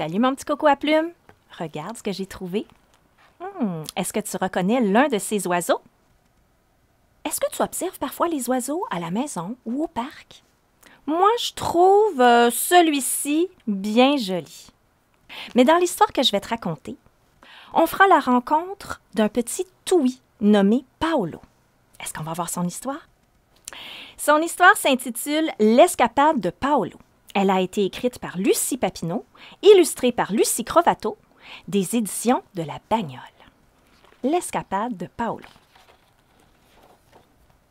Salut mon petit coco à plumes. Regarde ce que j'ai trouvé. Hmm, est-ce que tu reconnais l'un de ces oiseaux? Est-ce que tu observes parfois les oiseaux à la maison ou au parc? Moi, je trouve euh, celui-ci bien joli. Mais dans l'histoire que je vais te raconter, on fera la rencontre d'un petit toui nommé Paolo. Est-ce qu'on va voir son histoire? Son histoire s'intitule L'escapade de Paolo. Elle a été écrite par Lucie Papineau, illustrée par Lucie Crovato, des éditions de La Bagnole. L'escapade de Paolo.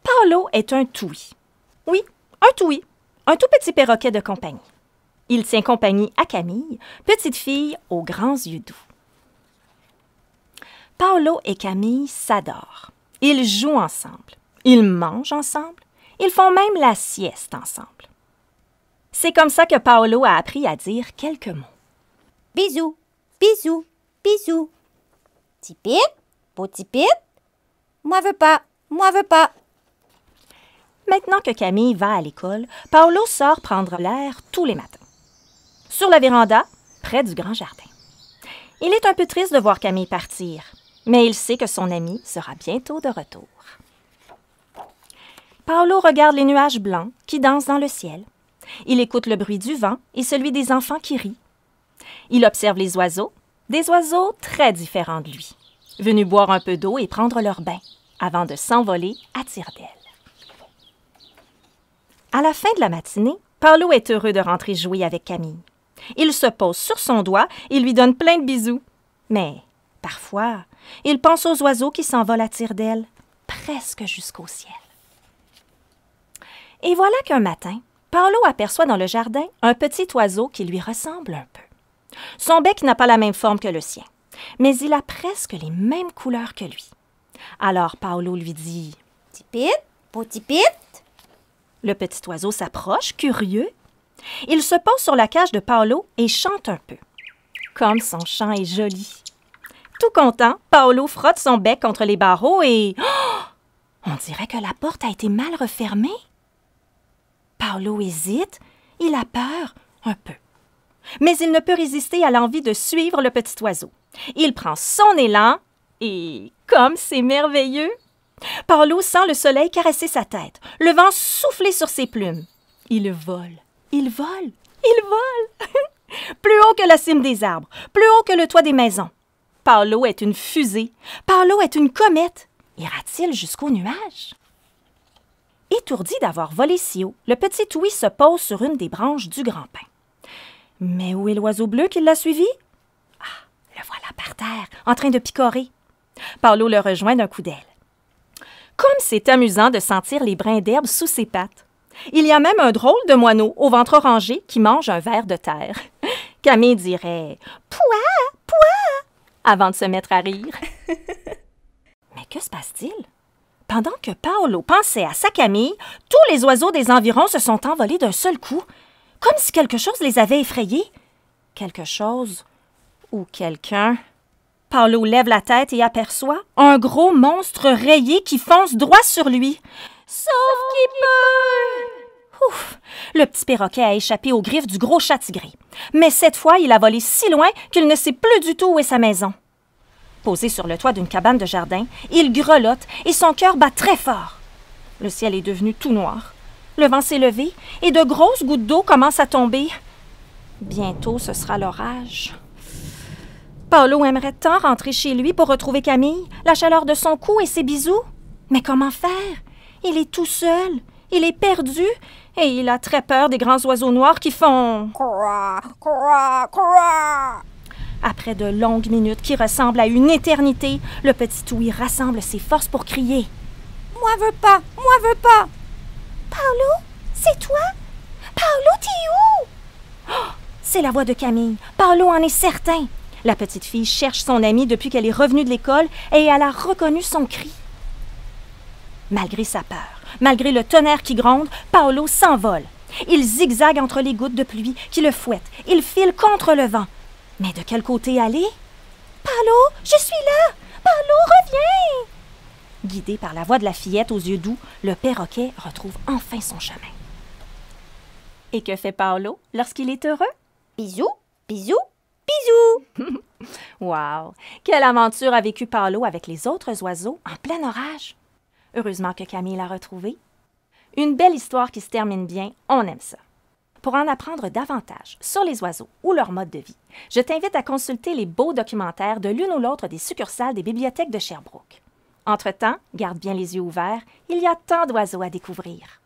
Paolo est un toui, Oui, un toui, un tout petit perroquet de compagnie. Il tient compagnie à Camille, petite fille aux grands yeux doux. Paolo et Camille s'adorent. Ils jouent ensemble, ils mangent ensemble, ils font même la sieste ensemble. C'est comme ça que Paolo a appris à dire quelques mots. Bisous, bisous, bisous. Tipit, beau pit. Moi veux pas, moi veux pas. Maintenant que Camille va à l'école, Paolo sort prendre l'air tous les matins. Sur la véranda, près du grand jardin. Il est un peu triste de voir Camille partir, mais il sait que son ami sera bientôt de retour. Paolo regarde les nuages blancs qui dansent dans le ciel il écoute le bruit du vent et celui des enfants qui rient. Il observe les oiseaux, des oiseaux très différents de lui, venus boire un peu d'eau et prendre leur bain, avant de s'envoler à tire d'aile. À la fin de la matinée, Paolo est heureux de rentrer jouer avec Camille. Il se pose sur son doigt et lui donne plein de bisous. Mais, parfois, il pense aux oiseaux qui s'envolent à tire d'aile, presque jusqu'au ciel. Et voilà qu'un matin, Paolo aperçoit dans le jardin un petit oiseau qui lui ressemble un peu. Son bec n'a pas la même forme que le sien, mais il a presque les mêmes couleurs que lui. Alors Paolo lui dit Tipit, potipit. Le petit oiseau s'approche, curieux. Il se pose sur la cage de Paolo et chante un peu. Comme son chant est joli. Tout content, Paolo frotte son bec contre les barreaux et. Oh! On dirait que la porte a été mal refermée. Paolo hésite, il a peur un peu. Mais il ne peut résister à l'envie de suivre le petit oiseau. Il prend son élan et, comme c'est merveilleux, Paolo sent le soleil caresser sa tête, le vent souffler sur ses plumes. Il vole, il vole, il vole. plus haut que la cime des arbres, plus haut que le toit des maisons. Paolo est une fusée, Paolo est une comète. Ira-t-il jusqu'au nuages Étourdi d'avoir volé si haut, le petit ouï se pose sur une des branches du grand pin. Mais où est l'oiseau bleu qui l'a suivi? Ah, le voilà par terre, en train de picorer. Paolo le rejoint d'un coup d'aile. Comme c'est amusant de sentir les brins d'herbe sous ses pattes. Il y a même un drôle de moineau au ventre orangé qui mange un verre de terre. Camille dirait Pouah, pouah avant de se mettre à rire. Mais que se passe-t-il? Pendant que Paolo pensait à sa Camille, tous les oiseaux des environs se sont envolés d'un seul coup, comme si quelque chose les avait effrayés. Quelque chose ou quelqu'un. Paolo lève la tête et aperçoit un gros monstre rayé qui fonce droit sur lui. Sauf qu'il peut! Ouf! Le petit perroquet a échappé aux griffes du gros chat tigré. Mais cette fois, il a volé si loin qu'il ne sait plus du tout où est sa maison. Posé sur le toit d'une cabane de jardin, il grelotte et son cœur bat très fort. Le ciel est devenu tout noir. Le vent s'est levé et de grosses gouttes d'eau commencent à tomber. Bientôt, ce sera l'orage. Paolo aimerait tant rentrer chez lui pour retrouver Camille, la chaleur de son cou et ses bisous. Mais comment faire? Il est tout seul, il est perdu et il a très peur des grands oiseaux noirs qui font. Après de longues minutes qui ressemblent à une éternité, le petit Ouï rassemble ses forces pour crier. Moi veux pas, moi veux pas. Paolo, c'est toi? Paolo, t'es où? Oh, c'est la voix de Camille. Paolo en est certain. La petite fille cherche son amie depuis qu'elle est revenue de l'école et elle a reconnu son cri. Malgré sa peur, malgré le tonnerre qui gronde, Paolo s'envole. Il zigzague entre les gouttes de pluie qui le fouettent. Il file contre le vent. Mais de quel côté aller? Paolo, je suis là! Paolo, reviens! Guidé par la voix de la fillette aux yeux doux, le perroquet retrouve enfin son chemin. Et que fait Paolo lorsqu'il est heureux? Bisous, bisous, bisous! wow! Quelle aventure a vécu Paolo avec les autres oiseaux en plein orage! Heureusement que Camille l'a retrouvé. Une belle histoire qui se termine bien, on aime ça. Pour en apprendre davantage sur les oiseaux ou leur mode de vie, je t'invite à consulter les beaux documentaires de l'une ou l'autre des succursales des bibliothèques de Sherbrooke. Entre-temps, garde bien les yeux ouverts, il y a tant d'oiseaux à découvrir.